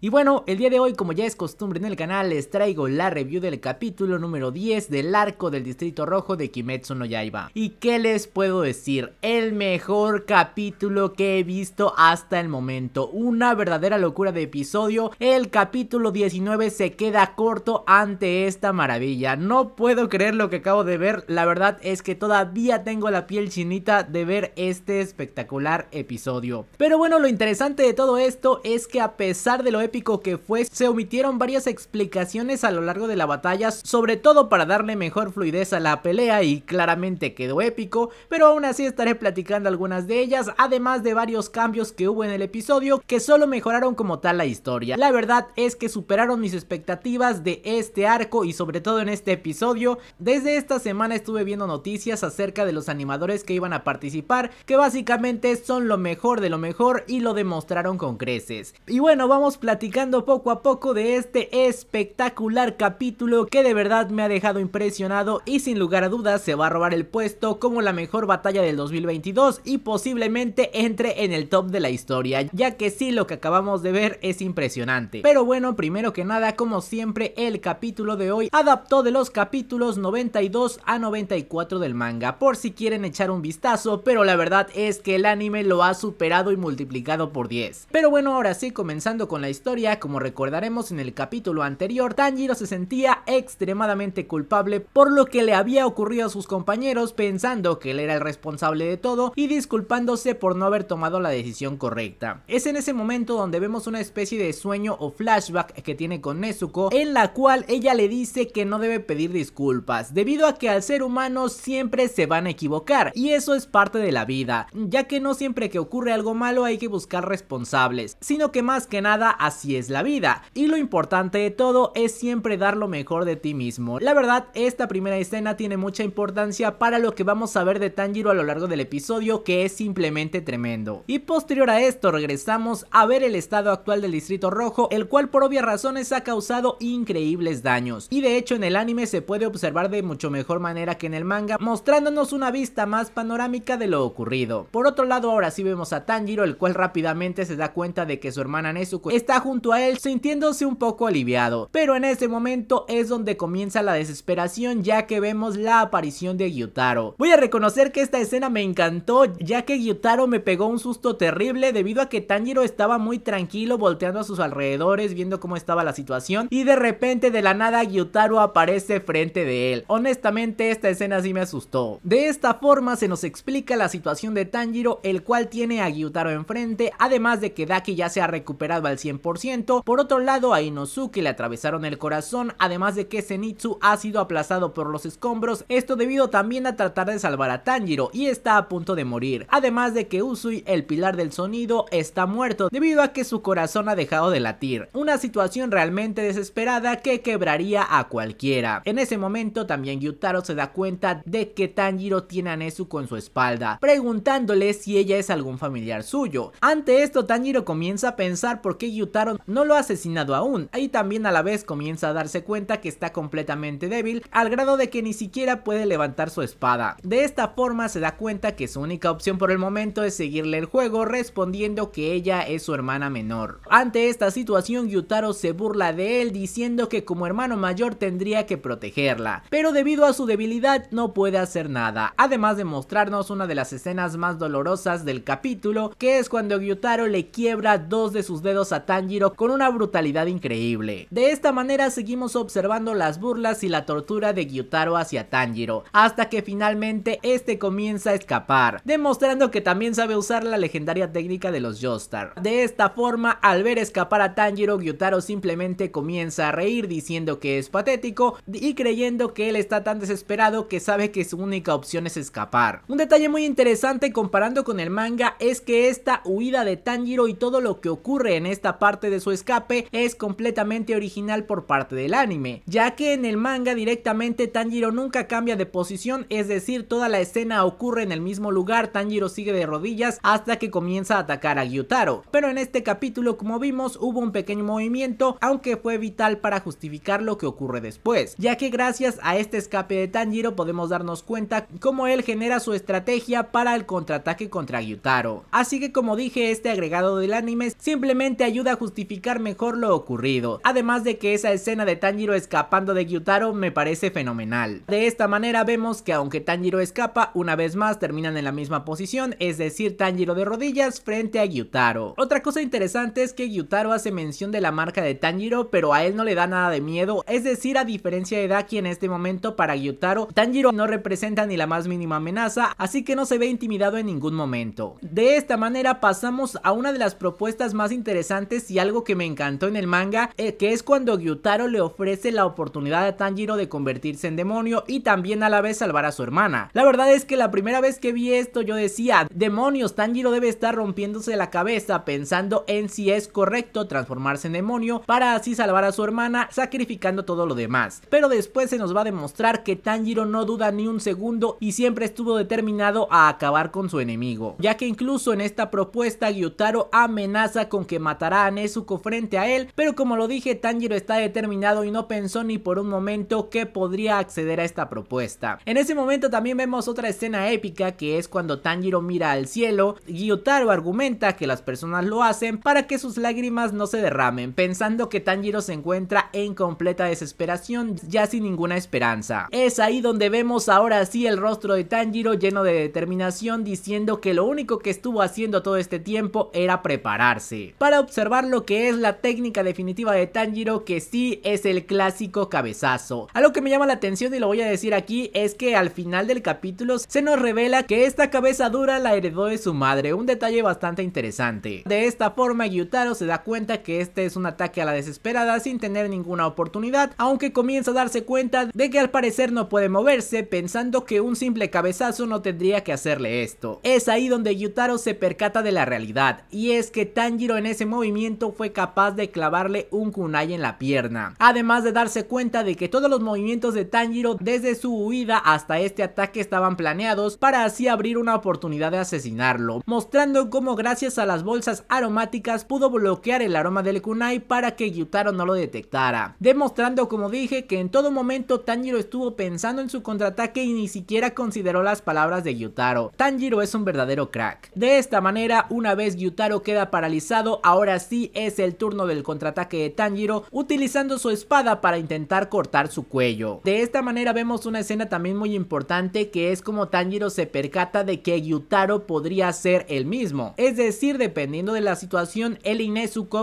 Y bueno, el día de hoy, como ya es costumbre en el canal, les traigo la review del capítulo número 10 del arco del Distrito Rojo de Kimetsu no Yaiba. ¿Y qué les puedo decir? El mejor capítulo que he visto hasta el momento. Una verdadera locura de episodio. El capítulo 19 se queda corto ante esta maravilla. No puedo creer lo que acabo de ver. La verdad es que todavía tengo la piel chinita de ver este espectacular episodio. Pero bueno, lo interesante de todo esto es que a pesar de lo épico que fue, se omitieron varias explicaciones a lo largo de la batalla, sobre todo para darle mejor fluidez a la pelea y claramente quedó épico, pero aún así estaré platicando algunas de ellas, además de varios cambios que hubo en el episodio que solo mejoraron como tal la historia. La verdad es que superaron mis expectativas de este arco y sobre todo en este episodio. Desde esta semana estuve viendo noticias acerca de los animadores que iban a participar, que básicamente son lo mejor de lo mejor y lo demostraron con creces. Y bueno, vamos platicando platicando poco a poco de este espectacular capítulo que de verdad me ha dejado impresionado y sin lugar a dudas se va a robar el puesto como la mejor batalla del 2022 y posiblemente entre en el top de la historia, ya que sí lo que acabamos de ver es impresionante. Pero bueno, primero que nada, como siempre, el capítulo de hoy adaptó de los capítulos 92 a 94 del manga, por si quieren echar un vistazo, pero la verdad es que el anime lo ha superado y multiplicado por 10. Pero bueno, ahora sí, comenzando con la historia como recordaremos en el capítulo anterior, Tanjiro se sentía extremadamente culpable por lo que le había ocurrido a sus compañeros pensando que él era el responsable de todo y disculpándose por no haber tomado la decisión correcta. Es en ese momento donde vemos una especie de sueño o flashback que tiene con Nezuko en la cual ella le dice que no debe pedir disculpas debido a que al ser humano siempre se van a equivocar y eso es parte de la vida, ya que no siempre que ocurre algo malo hay que buscar responsables, sino que más que nada así es la vida. Y lo importante de todo es siempre dar lo mejor de ti mismo. La verdad, esta primera escena tiene mucha importancia para lo que vamos a ver de Tanjiro a lo largo del episodio que es simplemente tremendo. Y posterior a esto regresamos a ver el estado actual del Distrito Rojo, el cual por obvias razones ha causado increíbles daños. Y de hecho en el anime se puede observar de mucho mejor manera que en el manga, mostrándonos una vista más panorámica de lo ocurrido. Por otro lado ahora sí vemos a Tanjiro, el cual rápidamente se da cuenta de que su hermana Nezuko está junto a él sintiéndose un poco aliviado. Pero en ese momento es donde comienza la desesperación ya que vemos la aparición de Gyutaro. Voy a reconocer que esta escena me encantó ya que Gyutaro me pegó un susto terrible debido a que Tanjiro estaba muy tranquilo volteando a sus alrededores viendo cómo estaba la situación y de repente de la nada Gyutaro aparece frente de él. Honestamente esta escena sí me asustó. De esta forma se nos explica la situación de Tanjiro el cual tiene a Gyutaro enfrente además de que Daki ya se ha recuperado al 100% por otro lado, a Inosuke le atravesaron el corazón, además de que Zenitsu ha sido aplazado por los escombros, esto debido también a tratar de salvar a Tanjiro y está a punto de morir. Además de que Usui, el pilar del sonido, está muerto debido a que su corazón ha dejado de latir. Una situación realmente desesperada que quebraría a cualquiera. En ese momento también Yutaro se da cuenta de que Tanjiro tiene a Nezu con su espalda, preguntándole si ella es algún familiar suyo. Ante esto Tanjiro comienza a pensar por qué Yutaro no lo ha asesinado aún, ahí también a la vez comienza a darse cuenta que está completamente débil al grado de que ni siquiera puede levantar su espada. De esta forma se da cuenta que su única opción por el momento es seguirle el juego respondiendo que ella es su hermana menor. Ante esta situación Yutaro se burla de él diciendo que como hermano mayor tendría que protegerla, pero debido a su debilidad no puede hacer nada, además de mostrarnos una de las escenas más dolorosas del capítulo que es cuando Gyutaro le quiebra dos de sus dedos a Tanji con una brutalidad increíble. De esta manera seguimos observando las burlas y la tortura de Gyutaro hacia Tanjiro, hasta que finalmente este comienza a escapar, demostrando que también sabe usar la legendaria técnica de los Jostar De esta forma, al ver escapar a Tanjiro, Gyutaro simplemente comienza a reír diciendo que es patético y creyendo que él está tan desesperado que sabe que su única opción es escapar. Un detalle muy interesante comparando con el manga es que esta huida de Tanjiro y todo lo que ocurre en esta parte parte de su escape es completamente original por parte del anime, ya que en el manga directamente Tanjiro nunca cambia de posición, es decir, toda la escena ocurre en el mismo lugar, Tanjiro sigue de rodillas hasta que comienza a atacar a Gyutaro. Pero en este capítulo, como vimos, hubo un pequeño movimiento, aunque fue vital para justificar lo que ocurre después, ya que gracias a este escape de Tanjiro podemos darnos cuenta cómo él genera su estrategia para el contraataque contra Gyutaro. Así que como dije, este agregado del anime simplemente ayuda a justificar mejor lo ocurrido. Además de que esa escena de Tanjiro escapando de Gyutaro me parece fenomenal. De esta manera vemos que aunque Tanjiro escapa, una vez más terminan en la misma posición, es decir Tanjiro de rodillas frente a Gyutaro. Otra cosa interesante es que Gyutaro hace mención de la marca de Tanjiro, pero a él no le da nada de miedo, es decir a diferencia de Daki en este momento para Gyutaro, Tanjiro no representa ni la más mínima amenaza, así que no se ve intimidado en ningún momento. De esta manera pasamos a una de las propuestas más interesantes y algo que me encantó en el manga, eh, que es cuando Gyutaro le ofrece la oportunidad a Tanjiro de convertirse en demonio y también a la vez salvar a su hermana. La verdad es que la primera vez que vi esto yo decía, demonios, Tanjiro debe estar rompiéndose la cabeza pensando en si es correcto transformarse en demonio para así salvar a su hermana sacrificando todo lo demás. Pero después se nos va a demostrar que Tanjiro no duda ni un segundo y siempre estuvo determinado a acabar con su enemigo, ya que incluso en esta propuesta Gyutaro amenaza con que matará a su frente a él, pero como lo dije, Tanjiro está determinado y no pensó ni por un momento que podría acceder a esta propuesta. En ese momento también vemos otra escena épica que es cuando Tanjiro mira al cielo, Gyotaro argumenta que las personas lo hacen para que sus lágrimas no se derramen, pensando que Tanjiro se encuentra en completa desesperación, ya sin ninguna esperanza. Es ahí donde vemos ahora sí el rostro de Tanjiro lleno de determinación diciendo que lo único que estuvo haciendo todo este tiempo era prepararse. Para observarlo que es la técnica definitiva de Tanjiro que sí es el clásico cabezazo. Algo que me llama la atención y lo voy a decir aquí es que al final del capítulo se nos revela que esta cabeza dura la heredó de su madre, un detalle bastante interesante. De esta forma Yutaro se da cuenta que este es un ataque a la desesperada sin tener ninguna oportunidad, aunque comienza a darse cuenta de que al parecer no puede moverse pensando que un simple cabezazo no tendría que hacerle esto. Es ahí donde Yutaro se percata de la realidad y es que Tanjiro en ese movimiento fue capaz de clavarle un kunai en la pierna. Además de darse cuenta de que todos los movimientos de Tanjiro desde su huida hasta este ataque estaban planeados para así abrir una oportunidad de asesinarlo, mostrando cómo gracias a las bolsas aromáticas pudo bloquear el aroma del kunai para que Gyutaro no lo detectara, demostrando como dije que en todo momento Tanjiro estuvo pensando en su contraataque y ni siquiera consideró las palabras de Gyutaro. Tanjiro es un verdadero crack. De esta manera, una vez Gyutaro queda paralizado, ahora sí es el turno del contraataque de Tanjiro utilizando su espada para intentar cortar su cuello. De esta manera vemos una escena también muy importante que es como Tanjiro se percata de que Gyutaro podría ser el mismo. Es decir, dependiendo de la situación, El y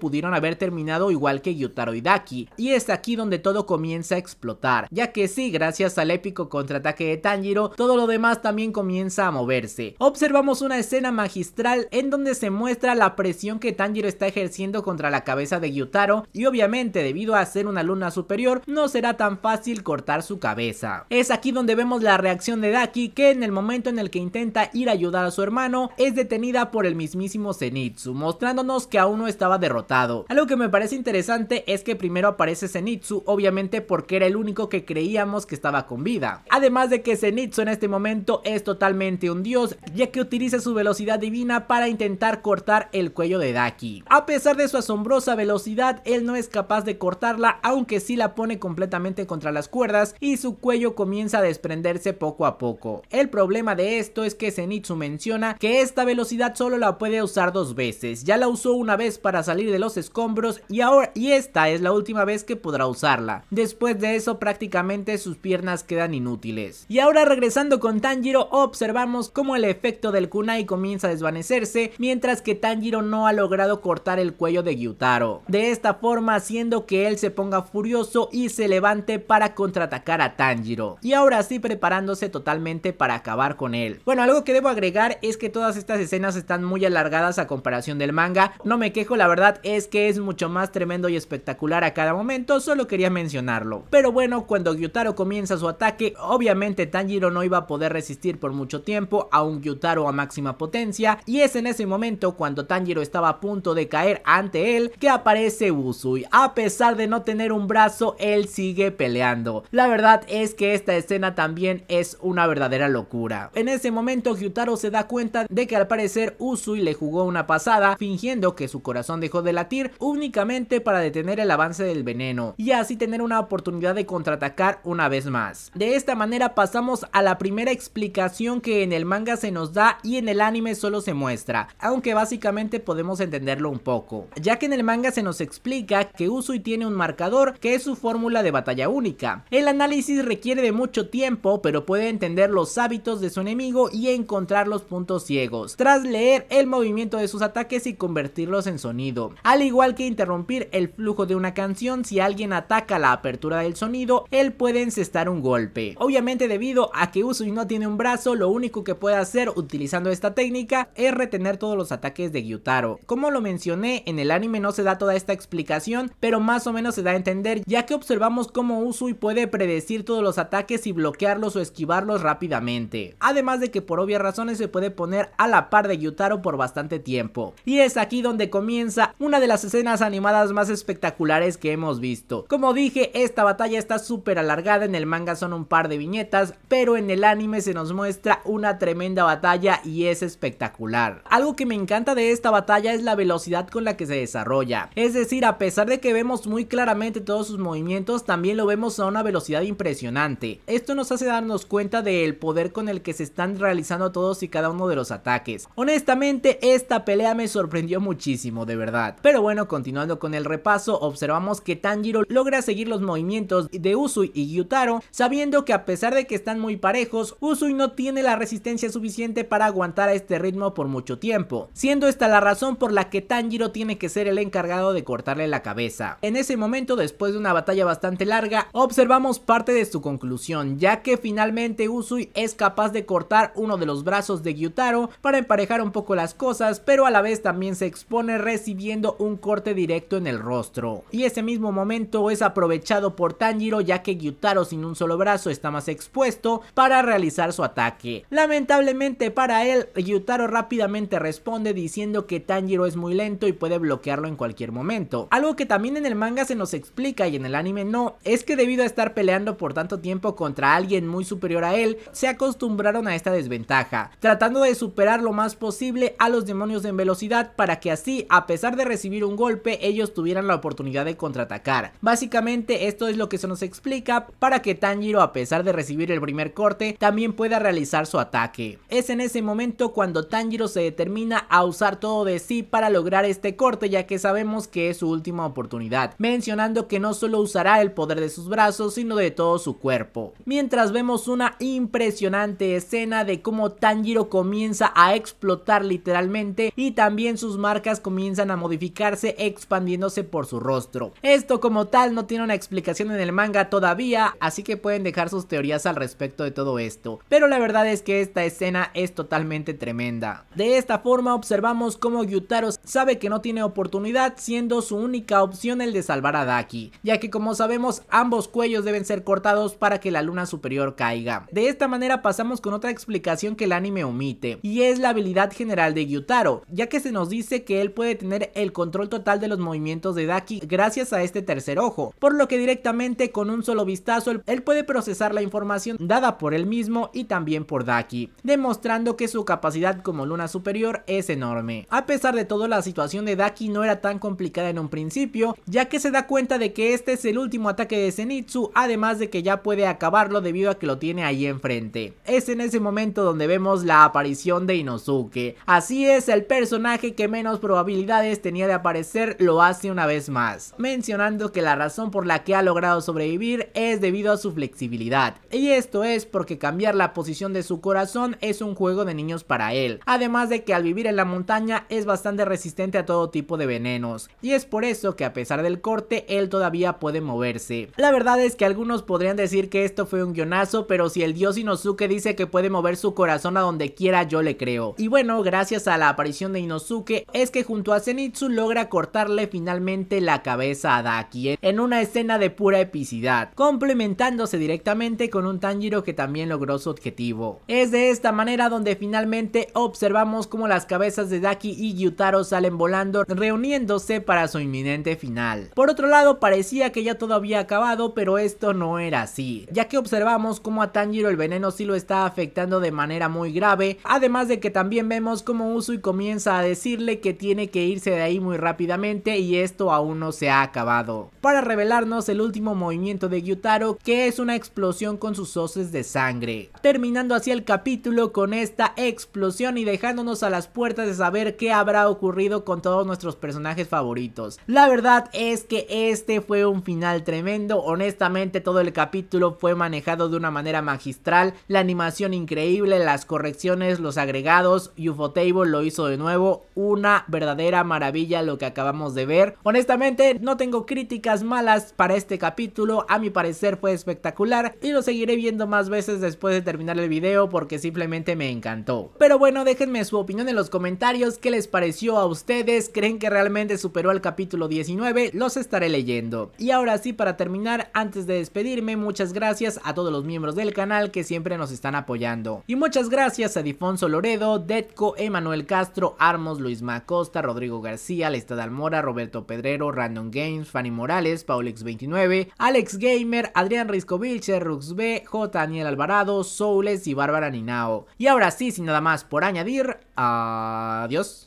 pudieron haber terminado igual que Gyutaro y Daki. Y es aquí donde todo comienza a explotar, ya que sí, gracias al épico contraataque de Tanjiro, todo lo demás también comienza a moverse. Observamos una escena magistral en donde se muestra la presión que Tanjiro está ejerciendo contra la cabeza de Gyutaro y obviamente debido a ser una luna superior no será tan fácil cortar su cabeza. Es aquí donde vemos la reacción de Daki que en el momento en el que intenta ir a ayudar a su hermano es detenida por el mismísimo Zenitsu mostrándonos que aún no estaba derrotado. Algo que me parece interesante es que primero aparece Zenitsu obviamente porque era el único que creíamos que estaba con vida. Además de que Zenitsu en este momento es totalmente un dios ya que utiliza su velocidad divina para intentar cortar el cuello de Daki. A pesar de su asombrosa velocidad, él no es capaz de cortarla, aunque sí la pone completamente contra las cuerdas y su cuello comienza a desprenderse poco a poco. El problema de esto es que Zenitsu menciona que esta velocidad solo la puede usar dos veces, ya la usó una vez para salir de los escombros y ahora y esta es la última vez que podrá usarla. Después de eso prácticamente sus piernas quedan inútiles. Y ahora regresando con Tanjiro observamos cómo el efecto del kunai comienza a desvanecerse mientras que Tanjiro no ha logrado cortar el cuello de Gyutaro, de esta forma haciendo que él se ponga furioso y se levante para contraatacar a Tanjiro, y ahora sí preparándose totalmente para acabar con él. Bueno, algo que debo agregar es que todas estas escenas están muy alargadas a comparación del manga, no me quejo, la verdad es que es mucho más tremendo y espectacular a cada momento, solo quería mencionarlo. Pero bueno, cuando Gyutaro comienza su ataque, obviamente Tanjiro no iba a poder resistir por mucho tiempo a un Gyutaro a máxima potencia, y es en ese momento cuando Tanjiro estaba a punto de caer ante él que aparece Usui. A pesar de no tener un brazo, él sigue peleando. La verdad es que esta escena también es una verdadera locura. En ese momento Gyutaro se da cuenta de que al parecer Usui le jugó una pasada fingiendo que su corazón dejó de latir únicamente para detener el avance del veneno y así tener una oportunidad de contraatacar una vez más. De esta manera pasamos a la primera explicación que en el manga se nos da y en el anime solo se muestra, aunque básicamente podemos entenderlo un poco ya que en el manga se nos explica que Usui tiene un marcador que es su fórmula de batalla única. El análisis requiere de mucho tiempo, pero puede entender los hábitos de su enemigo y encontrar los puntos ciegos, tras leer el movimiento de sus ataques y convertirlos en sonido. Al igual que interrumpir el flujo de una canción si alguien ataca la apertura del sonido, él puede encestar un golpe. Obviamente debido a que Usui no tiene un brazo, lo único que puede hacer utilizando esta técnica es retener todos los ataques de Gyutaro. Como lo mencioné en el anime no se da toda esta explicación, pero más o menos se da a entender, ya que observamos cómo Usui puede predecir todos los ataques y bloquearlos o esquivarlos rápidamente. Además de que por obvias razones se puede poner a la par de Yutaro por bastante tiempo. Y es aquí donde comienza una de las escenas animadas más espectaculares que hemos visto. Como dije, esta batalla está súper alargada, en el manga son un par de viñetas, pero en el anime se nos muestra una tremenda batalla y es espectacular. Algo que me encanta de esta batalla es la velocidad con la que se desarrolla. Es decir, a pesar de que vemos muy claramente todos sus movimientos, también lo vemos a una velocidad impresionante. Esto nos hace darnos cuenta del poder con el que se están realizando todos y cada uno de los ataques. Honestamente, esta pelea me sorprendió muchísimo, de verdad. Pero bueno, continuando con el repaso, observamos que Tanjiro logra seguir los movimientos de Usui y Gyutaro, sabiendo que a pesar de que están muy parejos, Usui no tiene la resistencia suficiente para aguantar a este ritmo por mucho tiempo, siendo esta la razón por la que Tanjiro tiene que ser el encargado de cortarle la cabeza. En ese momento, después de una batalla bastante larga, observamos parte de su conclusión, ya que finalmente Usui es capaz de cortar uno de los brazos de Gyutaro para emparejar un poco las cosas, pero a la vez también se expone recibiendo un corte directo en el rostro. Y ese mismo momento es aprovechado por Tanjiro ya que Gyutaro sin un solo brazo está más expuesto para realizar su ataque. Lamentablemente para él, Gyutaro rápidamente responde diciendo que Tanjiro es muy lento y puede bloquearlo en cualquier momento. Algo que también en el manga se nos explica y en el anime no, es que debido a estar peleando por tanto tiempo contra alguien muy superior a él, se acostumbraron a esta desventaja, tratando de superar lo más posible a los demonios en velocidad para que así, a pesar de recibir un golpe, ellos tuvieran la oportunidad de contraatacar. Básicamente esto es lo que se nos explica para que Tanjiro, a pesar de recibir el primer corte, también pueda realizar su ataque. Es en ese momento cuando Tanjiro se determina a usar todo de sí para lograr este corte ya que sabemos que es su última oportunidad, mencionando que no solo usará el poder de sus brazos sino de todo su cuerpo. Mientras vemos una impresionante escena de cómo Tanjiro comienza a explotar literalmente y también sus marcas comienzan a modificarse expandiéndose por su rostro. Esto como tal no tiene una explicación en el manga todavía, así que pueden dejar sus teorías al respecto de todo esto, pero la verdad es que esta escena es totalmente tremenda. De esta forma observamos cómo Gyutaro sabe que no tiene oportunidad siendo su única opción el de salvar a Daki, ya que como sabemos ambos cuellos deben ser cortados para que la luna superior caiga. De esta manera pasamos con otra explicación que el anime omite, y es la habilidad general de Gyutaro, ya que se nos dice que él puede tener el control total de los movimientos de Daki gracias a este tercer ojo, por lo que directamente con un solo vistazo él puede procesar la información dada por él mismo y también por Daki, demostrando que su capacidad como luna superior es enorme. A pesar de todo la situación de Daki Aquí no era tan complicada en un principio, ya que se da cuenta de que este es el último ataque de Zenitsu, además de que ya puede acabarlo debido a que lo tiene ahí enfrente. Es en ese momento donde vemos la aparición de Inosuke. Así es, el personaje que menos probabilidades tenía de aparecer lo hace una vez más, mencionando que la razón por la que ha logrado sobrevivir es debido a su flexibilidad. Y esto es porque cambiar la posición de su corazón es un juego de niños para él. Además de que al vivir en la montaña es bastante resistente a todo tipo de venenos, y es por eso que a pesar del corte, él todavía puede moverse. La verdad es que algunos podrían decir que esto fue un guionazo, pero si el dios Inosuke dice que puede mover su corazón a donde quiera, yo le creo. Y bueno, gracias a la aparición de Inosuke, es que junto a Zenitsu logra cortarle finalmente la cabeza a Daki, en una escena de pura epicidad, complementándose directamente con un Tanjiro que también logró su objetivo. Es de esta manera donde finalmente observamos como las cabezas de Daki y Gyutaro salen volando reuniéndose para su inminente final. Por otro lado, parecía que ya todo había acabado, pero esto no era así, ya que observamos cómo a Tanjiro el veneno sí lo está afectando de manera muy grave, además de que también vemos cómo Usui comienza a decirle que tiene que irse de ahí muy rápidamente y esto aún no se ha acabado. Para revelarnos el último movimiento de Gyutaro, que es una explosión con sus hoces de sangre. Terminando así el capítulo con esta explosión y dejándonos a las puertas de saber qué habrá ocurrido con todos nuestros personajes favoritos. La verdad es que este fue un final tremendo, honestamente todo el capítulo fue manejado de una manera magistral, la animación increíble, las correcciones, los agregados, Table lo hizo de nuevo, una verdadera maravilla lo que acabamos de ver. Honestamente no tengo críticas malas para este capítulo, a mi parecer fue espectacular y lo seguiré viendo más veces después de terminar el video porque simplemente me encantó. Pero bueno, déjenme su opinión en los comentarios, ¿qué les pareció a ustedes? que realmente superó el capítulo 19, los estaré leyendo. Y ahora sí, para terminar, antes de despedirme, muchas gracias a todos los miembros del canal que siempre nos están apoyando. Y muchas gracias a Difonso Loredo, Detco, Emanuel Castro, Armos, Luis Macosta, Rodrigo García, Lestad Almora, Roberto Pedrero, Random Games, Fanny Morales, Paulix29, Alex Gamer, Adrián Riscovilche, RuxB Rux B, J. Daniel Alvarado, Soules y Bárbara Ninao. Y ahora sí, sin nada más por añadir, adiós.